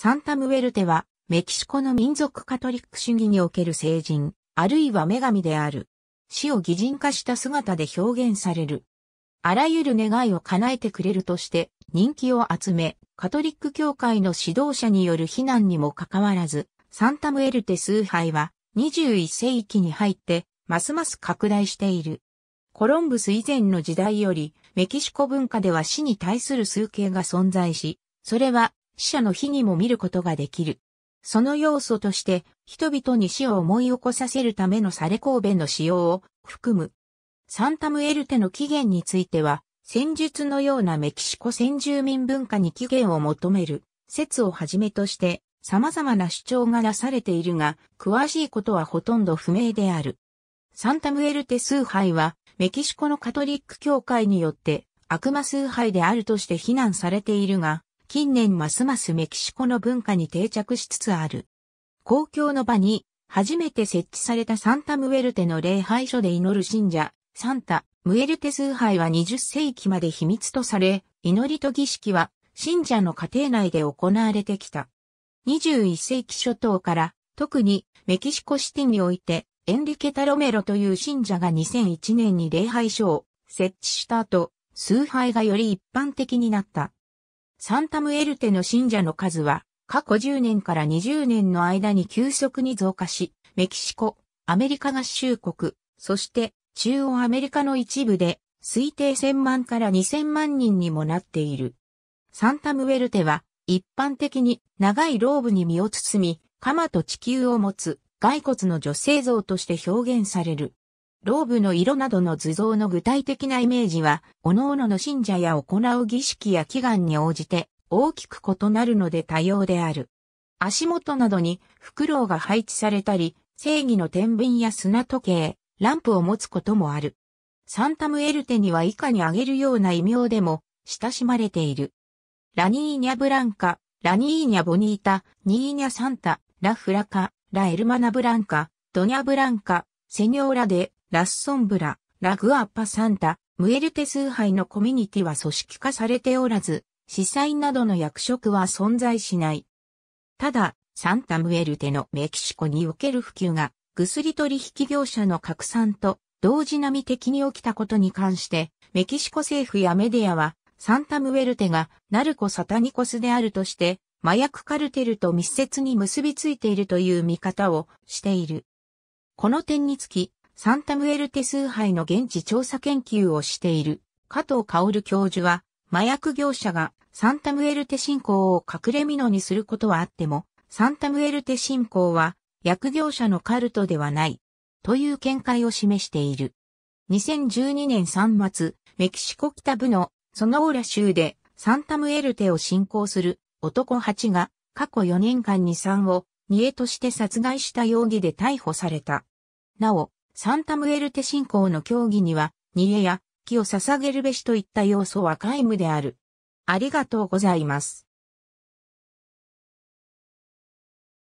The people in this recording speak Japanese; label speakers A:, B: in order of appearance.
A: サンタムウェルテは、メキシコの民族カトリック主義における聖人、あるいは女神である。死を擬人化した姿で表現される。あらゆる願いを叶えてくれるとして人気を集め、カトリック教会の指導者による非難にもかかわらず、サンタムエルテ崇拝は21世紀に入ってますます拡大している。コロンブス以前の時代よりメキシコ文化では死に対する崇敬が存在し、それは死者の日にも見ることができる。その要素として、人々に死を思い起こさせるためのサレ神弁の使用を含む。サンタムエルテの起源については、戦術のようなメキシコ先住民文化に起源を求める説をはじめとして様々な主張がなされているが、詳しいことはほとんど不明である。サンタムエルテ崇拝は、メキシコのカトリック教会によって悪魔崇拝であるとして非難されているが、近年ますますメキシコの文化に定着しつつある。公共の場に初めて設置されたサンタムエルテの礼拝所で祈る信者、サンタ、ムエルテ崇拝は20世紀まで秘密とされ、祈りと儀式は信者の家庭内で行われてきた。21世紀初頭から特にメキシコシティにおいてエンリケ・タロメロという信者が2001年に礼拝所を設置した後、崇拝がより一般的になった。サンタムエルテの信者の数は、過去10年から20年の間に急速に増加し、メキシコ、アメリカ合衆国、そして中央アメリカの一部で推定1000万から2000万人にもなっている。サンタムエルテは一般的に長いローブに身を包み、鎌と地球を持つ骸骨の女性像として表現される。ローブの色などの図像の具体的なイメージは、各々の信者や行う儀式や祈願に応じて大きく異なるので多様である。足元などにフクロウが配置されたり、正義の天秤や砂時計、ランプを持つこともある。サンタムエルテには以下に挙げるような異名でも親しまれている。ラニーニャブランカ、ラニーニャボニータ、ニーニャサンタ、ラフラカ、ラエルマナブランカ、ドニャブランカ、セニョーラで、ラッソンブラ、ラグアッパサンタ、ムエルテ崇拝のコミュニティは組織化されておらず、司祭などの役職は存在しない。ただ、サンタムエルテのメキシコにおける普及が、薬取引業者の拡散と同時並み的に起きたことに関して、メキシコ政府やメディアは、サンタムエルテがナルコ・サタニコスであるとして、麻薬カルテルと密接に結びついているという見方をしている。この点につき、サンタムエルテ崇拝の現地調査研究をしている加藤薫教授は、麻薬業者がサンタムエルテ信仰を隠れ蓑にすることはあっても、サンタムエルテ信仰は薬業者のカルトではない、という見解を示している。2012年3月、メキシコ北部のソノーラ州でサンタムエルテを信仰する男8が過去4年間に3を、2へとして殺害した容疑で逮捕された。なお、サンタムエルテ信仰の教義には、煮えや木を捧げるべしといった要素は皆無である。ありがとうございます。